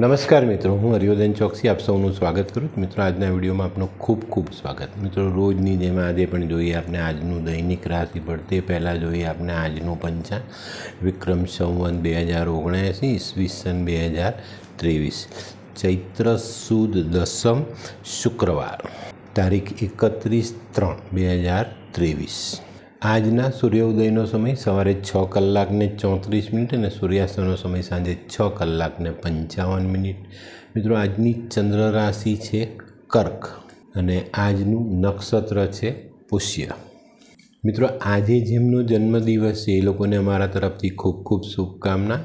નમસ્કાર મિત્રો હું હરિયોદન ચોકસી આપ સૌનું સ્વાગત કરું મિત્રો આજના વિડીયોમાં આપનું ખૂબ ખૂબ સ્વાગત મિત્રો રોજની જેમ આજે પણ જોઈએ આપણે આજનું દૈનિક રાશિફળ તે પહેલાં જોઈએ આપણે આજનું પંચા વિક્રમ સંવંત બે હજાર ઓગણએંસી સન બે હજાર ત્રેવીસ ચૈત્ર સુદ દસમ શુક્રવાર તારીખ એકત્રીસ ત્રણ બે હજાર ત્રેવીસ આજના સૂર્યોદયનો સમય સવારે છ કલાકને ચોત્રીસ મિનિટ અને સૂર્યાસ્તનો સમય સાંજે છ કલાકને પંચાવન મિનિટ મિત્રો આજની ચંદ્ર રાશિ છે કર્ક અને આજનું નક્ષત્ર છે પુષ્ય મિત્રો આજે જેમનો જન્મદિવસ છે એ લોકોને અમારા તરફથી ખૂબ ખૂબ શુભકામના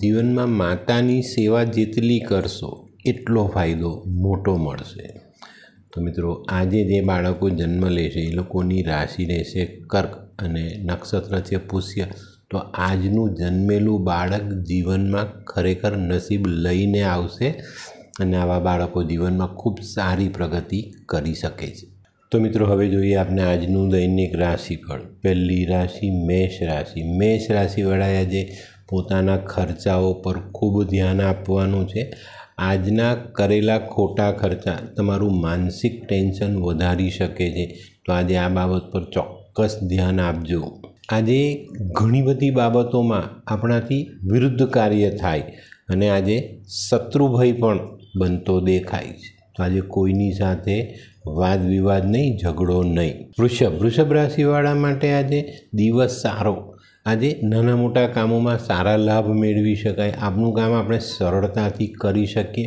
જીવનમાં માતાની સેવા જેટલી કરશો એટલો ફાયદો મોટો મળશે તો મિત્રો આજે જે બાળકો જન્મ લેશે એ લોકોની રાશિ રહેશે કર્ક અને નક્ષત્ર છે પુષ્ય તો આજનું જન્મેલું બાળક જીવનમાં ખરેખર નસીબ લઈને આવશે અને આવા બાળકો જીવનમાં ખૂબ સારી પ્રગતિ કરી શકે છે તો મિત્રો હવે જોઈએ આપણે આજનું દૈનિક રાશિફળ પહેલી રાશિ મેષ રાશિ મેષ રાશિવાળાએ આજે પોતાના ખર્ચાઓ પર ખૂબ ધ્યાન આપવાનું છે આજના કરેલા ખોટા ખર્ચા તમારું માનસિક ટેન્શન વધારી શકે છે તો આજે આ બાબત પર ચોક્કસ ધ્યાન આપજો આજે ઘણી બધી બાબતોમાં આપણાથી વિરુદ્ધ કાર્ય થાય અને આજે શત્રુભય પણ બનતો દેખાય છે તો આજે કોઈની સાથે વાદ વિવાદ નહીં ઝઘડો નહીં વૃષભ વૃષભ રાશિવાળા માટે આજે દિવસ સારો આજે નાના મોટા કામોમાં સારા લાભ મેળવી શકાય આપનું કામ આપણે સરળતાથી કરી શકીએ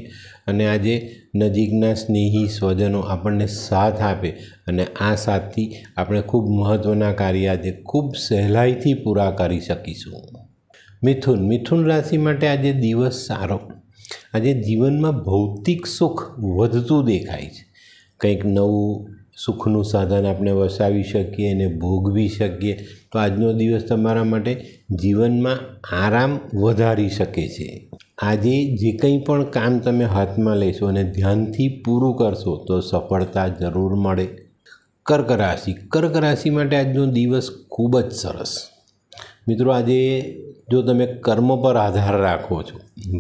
અને આજે નજીકના સ્નેહી સ્વજનો આપણને સાથ આપે અને આ સાથથી આપણે ખૂબ મહત્ત્વના કાર્ય આજે ખૂબ સહેલાઈથી પૂરા કરી શકીશું મિથુન મિથુન રાશિ માટે આજે દિવસ સારો આજે જીવનમાં ભૌતિક સુખ વધતું દેખાય છે કંઈક નવું સુખનું સાધન આપણે વસાવી શકીએ અને ભોગવી શકીએ તો આજનો દિવસ તમારા માટે જીવનમાં આરામ વધારી શકે છે આજે જે કંઈ પણ કામ તમે હાથમાં લેશો અને ધ્યાનથી પૂરું કરશો તો સફળતા જરૂર મળે કર્ક રાશિ કર્ક રાશિ માટે આજનો દિવસ ખૂબ જ સરસ મિત્રો આજે જો તમે કર્મ પર આધાર રાખો છો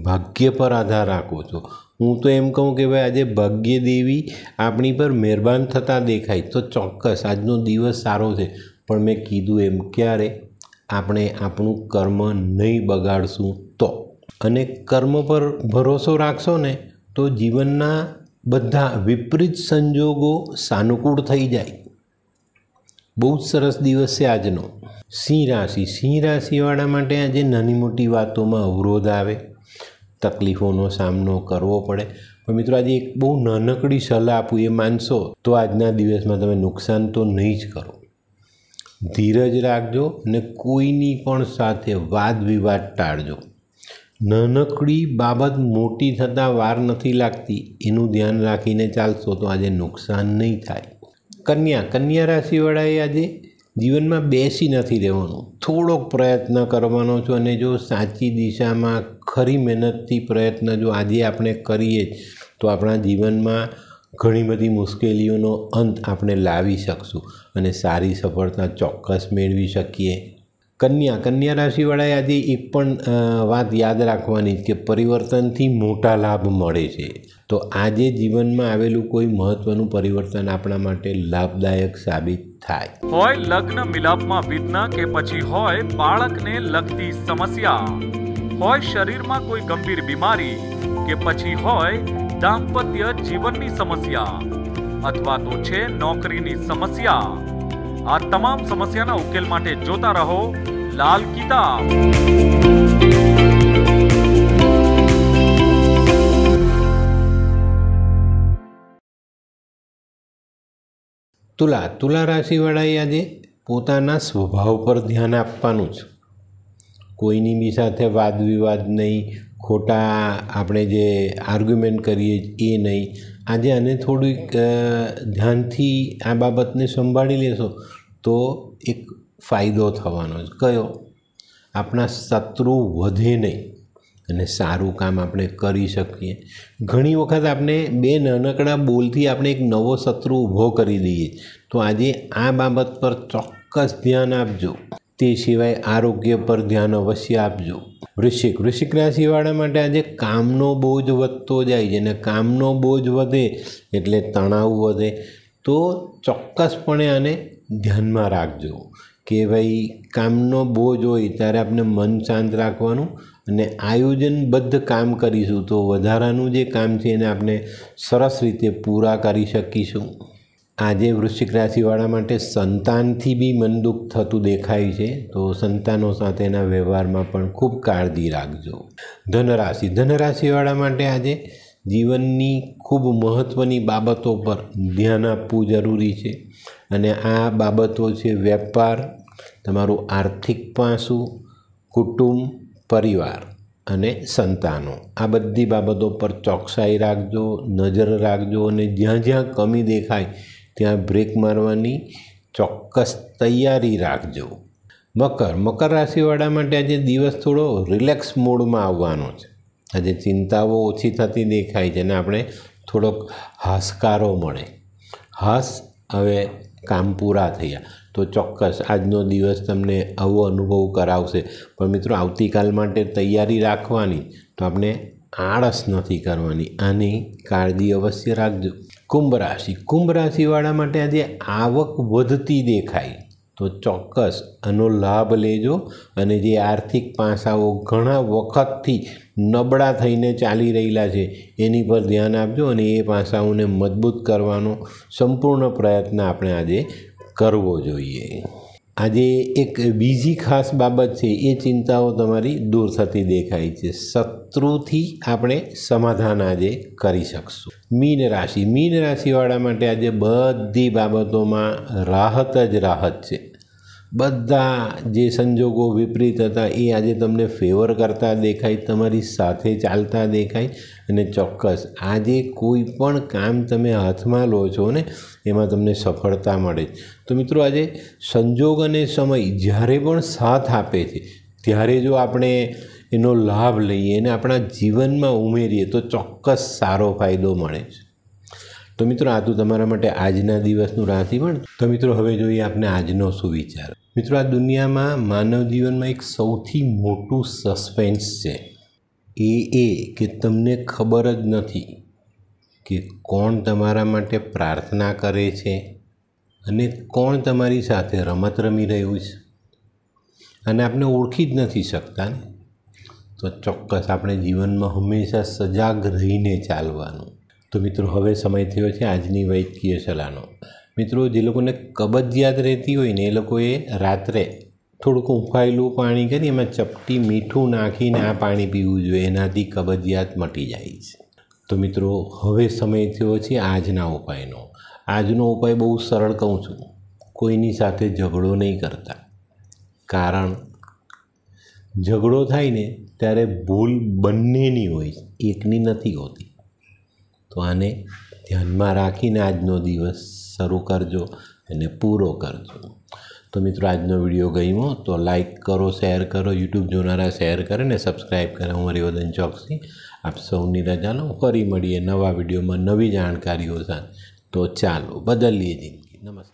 ભાગ્ય પર આધાર રાખો છો હું તો એમ કહું કે ભાઈ આજે ભાગ્ય દેવી આપણી પર મહેરબાન થતાં દેખાય તો ચોક્કસ આજનો દિવસ સારો છે પણ મેં કીધું એમ ક્યારે આપણે આપણું કર્મ નહીં બગાડશું તો અને કર્મ પર ભરોસો રાખશો ને તો જીવનના બધા વિપરીત સંજોગો સાનુકૂળ થઈ જાય બહુ જ સરસ દિવસ છે આજનો સિંહ રાશિ સિંહ રાશિવાળા માટે આજે નાની મોટી વાતોમાં અવરોધ આવે તકલીફોનો સામનો કરવો પડે પણ મિત્રો આજે એક બહુ નાનકડી સલાહ આપું એ માનશો તો આજના દિવસમાં તમે નુકસાન તો નહીં જ કરો ધીરજ રાખજો અને કોઈની પણ સાથે વાદ વિવાદ ટાળજો નાનકડી બાબત મોટી થતાં વાર નથી લાગતી એનું ધ્યાન રાખીને ચાલશો તો આજે નુકસાન નહીં થાય કન્યા કન્યા રાશિવાળાએ આજે જીવનમાં બેસી નથી રહેવાનું થોડોક પ્રયત્ન કરવાનો છું અને જો સાચી દિશામાં ખરી મહેનતથી પ્રયત્ન જો આજે આપણે કરીએ તો આપણા જીવનમાં ઘણી બધી મુશ્કેલીઓનો અંત આપણે લાવી શકશું અને સારી સફળતા ચોક્કસ મેળવી શકીએ કન્યા કન્યા રાશિવાળાએ આજે એક પણ વાત યાદ રાખવાની કે પરિવર્તનથી મોટા લાભ મળે છે તો આજે જીવનમાં આવેલું કોઈ મહત્વનું પરિવર્તન આપણા માટે લાભદાયક સાબિત થાય હોય લગ્ન મિલાપમાં વિઘ્ન કે પછી હોય બાળકને લગતી સમસ્યા હોય શરીરમાં કોઈ ગંભીર બીમારી કે પછી હોય દાંપત્ય જીવનની સમસ્યા અથવા તો છે નોકરીની સમસ્યા આ તમામ સમસ્યાના ઉકેલ માટે જોતા રહો લાલ કિતાબ તુલા તુલા રાશિવાળાએ આજે પોતાના સ્વભાવ પર ધ્યાન આપવાનું છે કોઈની બી સાથે વાદ વિવાદ નહીં ખોટા આપણે જે આર્ગ્યુમેન્ટ કરીએ એ નહીં આજે આને થોડીક ધ્યાનથી આ બાબતને સંભાળી લેશો તો એક ફાયદો થવાનો જ કયો આપણા શત્રુ વધે નહીં અને સારું કામ આપણે કરી શકીએ ઘણી વખત આપણે બે નાનકડા બોલથી આપણે એક નવો શત્રુ ઊભો કરી દઈએ તો આજે આ બાબત પર ચોક્કસ ધ્યાન આપજો તે સિવાય આરોગ્ય પર ધ્યાન અવશ્ય આપજો વૃશ્ચિક વૃશ્ચિક રાશિવાળા માટે આજે કામનો બોજ વધતો જાય છે અને કામનો બોજ વધે એટલે તણાવ વધે તો ચોક્કસપણે આને ધ્યાનમાં રાખજો કે ભાઈ કામનો બોજ હોય ત્યારે આપણે મન શાંત રાખવાનું અને આયોજનબદ્ધ કામ કરીશું તો વધારાનું જે કામ છે એને આપણે સરસ રીતે પૂરા કરી શકીશું આજે વૃશ્ચિક રાશિવાળા માટે સંતાનથી બી મન થતું દેખાય છે તો સંતાનો સાથેના વ્યવહારમાં પણ ખૂબ કાળજી રાખજો ધનરાશિ ધનરાશિવાળા માટે આજે જીવનની ખૂબ મહત્ત્વની બાબતો પર ધ્યાન આપવું જરૂરી છે અને આ બાબતો છે વેપાર તમારું આર્થિક પાસું કુટુંબ પરિવાર અને સંતાનો આ બધી બાબતો પર ચોકસાઈ રાખજો નજર રાખજો અને જ્યાં જ્યાં કમી દેખાય ત્યાં બ્રેક મારવાની ચોક્કસ તૈયારી રાખજો મકર મકર રાશિવાળા માટે આજે દિવસ થોડો રિલેક્સ મૂડમાં આવવાનો છે આજે ચિંતાઓ ઓછી થતી દેખાય છે અને આપણે થોડોક હાસકારો મળે હાસ હવે કામ પૂરા થયા તો ચોક્કસ આજનો દિવસ તમને આવો અનુભવ કરાવશે પણ મિત્રો આવતીકાલ માટે તૈયારી રાખવાની તો આપણે આળસ નથી કરવાની આની કાળજી અવશ્ય રાખજો કુંભ રાશિ કુંભ રાશિવાળા માટે આજે આવક વધતી દેખાય તો ચોક્કસ આનો લાભ લેજો અને જે આર્થિક પાસાઓ ઘણા વખતથી નબળા થઈને ચાલી રહેલા છે એની પર ધ્યાન આપજો અને એ પાસાઓને મજબૂત કરવાનો સંપૂર્ણ પ્રયત્ન આપણે આજે કરવો જોઈએ આજે એક બીજી ખાસ બાબત છે એ ચિંતાઓ તમારી દૂર થતી દેખાય છે શત્રુથી આપણે સમાધાન આજે કરી શકશું મીન રાશિ મીન રાશિવાળા માટે આજે બધી બાબતોમાં રાહત જ રાહત છે બધા જે સંજોગો વિપરીત હતા એ આજે તમને ફેવર કરતા દેખાય તમારી સાથે ચાલતા દેખાય અને ચોક્કસ આજે કોઈ પણ કામ તમે હાથમાં લો છો ને એમાં તમને સફળતા મળે તો મિત્રો આજે સંજોગ અને સમય જ્યારે પણ સાથ આપે છે ત્યારે જો આપણે એનો લાભ લઈએ અને આપણા જીવનમાં ઉમેરીએ તો ચોક્કસ સારો ફાયદો મળે છે તો મિત્રો આ તો તમારા માટે આજના દિવસનું પણ તો મિત્રો હવે જોઈએ આપણે આજનો સુવિચાર મિત્રો આ દુનિયામાં માનવ જીવનમાં એક સૌથી મોટું સસ્પેન્સ છે એ એ કે તમને ખબર જ નથી કે કોણ તમારા માટે પ્રાર્થના કરે છે અને કોણ તમારી સાથે રમત રમી રહ્યું છે અને આપણે ઓળખી જ નથી શકતા તો ચોક્કસ આપણે જીવનમાં હંમેશા સજાગ રહીને ચાલવાનું તો મિત્રો હવે સમય થયો છે આજની વૈદ્યકીય સલાહનો મિત્રો જે લોકોને કબજિયાત રહેતી હોય ને એ લોકોએ રાત્રે થોડુંક ઉફાયેલું પાણી કરી એમાં ચપટી મીઠું નાખીને આ પાણી પીવું જોઈએ એનાથી કબજિયાત મટી જાય છે તો મિત્રો હવે સમય થયો છે આજના ઉપાયનો આજનો ઉપાય બહુ સરળ કહું છું કોઈની સાથે ઝઘડો નહીં કરતા કારણ ઝઘડો થાય ને ત્યારે ભૂલ બંનેની હોય એકની નથી હોતી તો આને ધ્યાનમાં રાખીને આજનો દિવસ શરૂ કરજો એને પૂરો કરજો તો મિત્રો આજનો વિડીયો ગઈમો તો લાઇક કરો શેર કરો યુટ્યુબ જોનારા શેર કરે ને સબસ્ક્રાઈબ કરે હું હરિવર્ધન ચોકસી આપ સૌની રજાનો ફરી મળીએ નવા વિડીયોમાં નવી જાણકારીઓ સાથે તો ચાલો બદલીએ જિંદગી નમસ્કાર